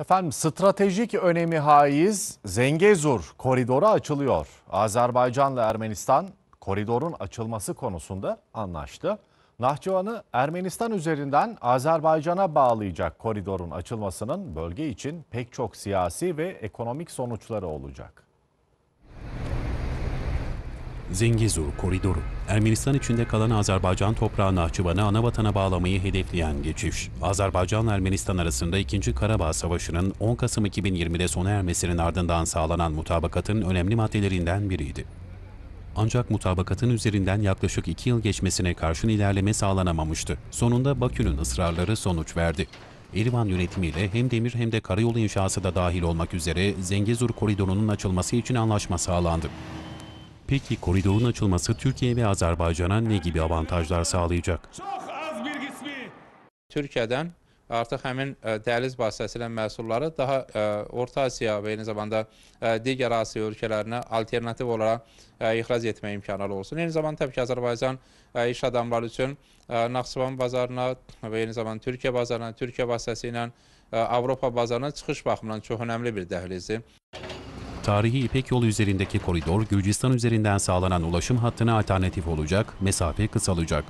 Efendim stratejik önemi haiz Zengezur koridoru açılıyor. Azerbaycan Azerbaycan'la Ermenistan koridorun açılması konusunda anlaştı. Nahçıvan'ı Ermenistan üzerinden Azerbaycan'a bağlayacak koridorun açılmasının bölge için pek çok siyasi ve ekonomik sonuçları olacak. Zengezur Koridoru, Ermenistan içinde kalan Azerbaycan toprağı Nahçıvan'ı ana vatana bağlamayı hedefleyen geçiş, Azerbaycan-Ermenistan arasında 2. Karabağ Savaşı'nın 10 Kasım 2020'de sona ermesinin ardından sağlanan mutabakatın önemli maddelerinden biriydi. Ancak mutabakatın üzerinden yaklaşık 2 yıl geçmesine karşın ilerleme sağlanamamıştı. Sonunda Bakü'nün ısrarları sonuç verdi. Erivan yönetimiyle hem demir hem de karayolu inşası da dahil olmak üzere Zengezur Koridoru'nun açılması için anlaşma sağlandı. Peki koridorun açılması Türkiye ve Azerbaycan'a ne gibi avantajlar sağlayacak? Türkiyədən artıq həmin e, dəliz vasitəsilə məhsulları daha e, Orta Asiya və eyni zamanda e, digər Asiya ölkələrinə alternativ olaraq ixrac etmək imkanları olsun. Eyni zamanda təbii ki, Azərbaycan iş adamları üçün Naxçıvan bazarına və eyni zamanda Türkiyə bazarına, Türkiyə vasitəsi ilə Avropa bazarına çıxış baxımından çox önəmli bir dəhlizdir. Tarihi İpek yolu üzerindeki koridor Gürcistan üzerinden sağlanan ulaşım hattına alternatif olacak, mesafe kısalacak.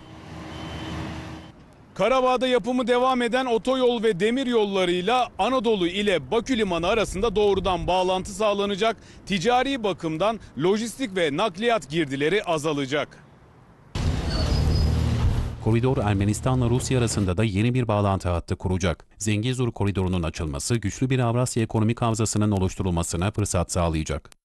Karabağ'da yapımı devam eden otoyol ve demir yollarıyla Anadolu ile Bakü Limanı arasında doğrudan bağlantı sağlanacak, ticari bakımdan lojistik ve nakliyat girdileri azalacak. Koridor Ermenistan'la Rusya arasında da yeni bir bağlantı hattı kuracak. Zengezur koridorunun açılması güçlü bir Avrasya ekonomik havzasının oluşturulmasına fırsat sağlayacak.